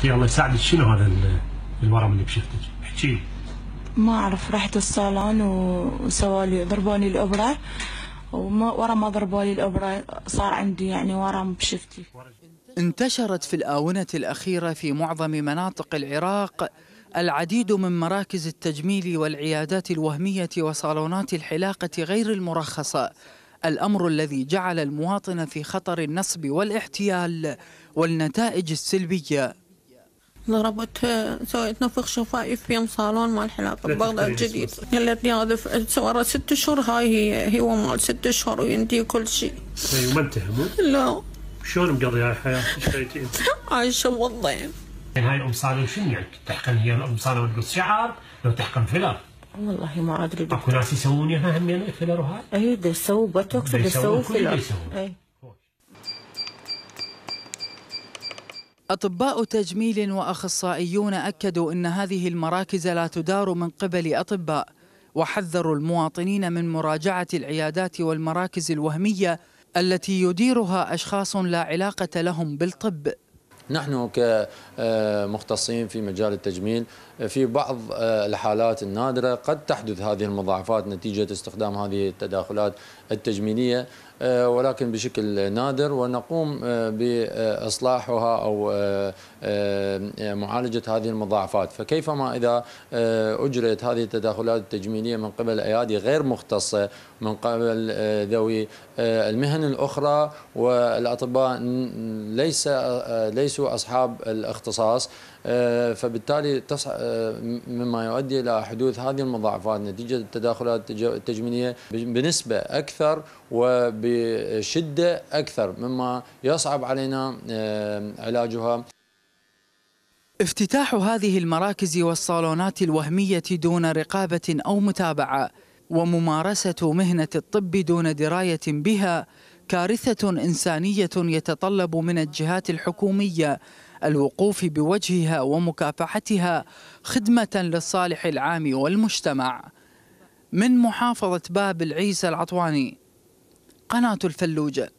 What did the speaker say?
اختي الله يساعدك شنو هذا الورم اللي بشفتك؟ احكي ما اعرف رحت الصالون وسوالي ضربوني الابره وما ورا ما ضربولي الابره صار عندي يعني ورم بشفتي انتشرت في الاونه الاخيره في معظم مناطق العراق العديد من مراكز التجميل والعيادات الوهميه وصالونات الحلاقه غير المرخصه الامر الذي جعل المواطن في خطر النصب والاحتيال والنتائج السلبيه ضربت سويت نفخ شفايف في يوم صالون مال حلاقة بغداد جديد قالت لي هذا صار ست اشهر هاي هي هو مال ست اشهر وينتهي كل شيء اي وما انتهى لا شلون مقضيها الحياة؟ ايش انت؟ عايشة والله إيه، هاي ام صالون شنو يعني تحقن هي ام صالون تقص شعر لو تحقن فيلر والله ما ادري اكو ناس يسوون اياها يعني فيلر وهاي اي يسووا بوتوكس يسووا فيلر اي أطباء تجميل وأخصائيون أكدوا أن هذه المراكز لا تدار من قبل أطباء وحذروا المواطنين من مراجعة العيادات والمراكز الوهمية التي يديرها أشخاص لا علاقة لهم بالطب نحن كمختصين في مجال التجميل في بعض الحالات النادرة قد تحدث هذه المضاعفات نتيجة استخدام هذه التداخلات التجميلية آه، ولكن بشكل نادر ونقوم آه، باصلاحها او آه، معالجه هذه المضاعفات، فكيفما اذا أجريت هذه التداخلات التجميليه من قبل ايادي غير مختصه من قبل ذوي المهن الاخرى والاطباء ليس ليسوا اصحاب الاختصاص فبالتالي مما يؤدي الى حدوث هذه المضاعفات نتيجه التداخلات التجميليه بنسبه اكثر وب بشدة أكثر مما يصعب علينا علاجها افتتاح هذه المراكز والصالونات الوهمية دون رقابة أو متابعة وممارسة مهنة الطب دون دراية بها كارثة إنسانية يتطلب من الجهات الحكومية الوقوف بوجهها ومكافحتها خدمة للصالح العام والمجتمع من محافظة باب العيسى العطواني قناة الفلوجة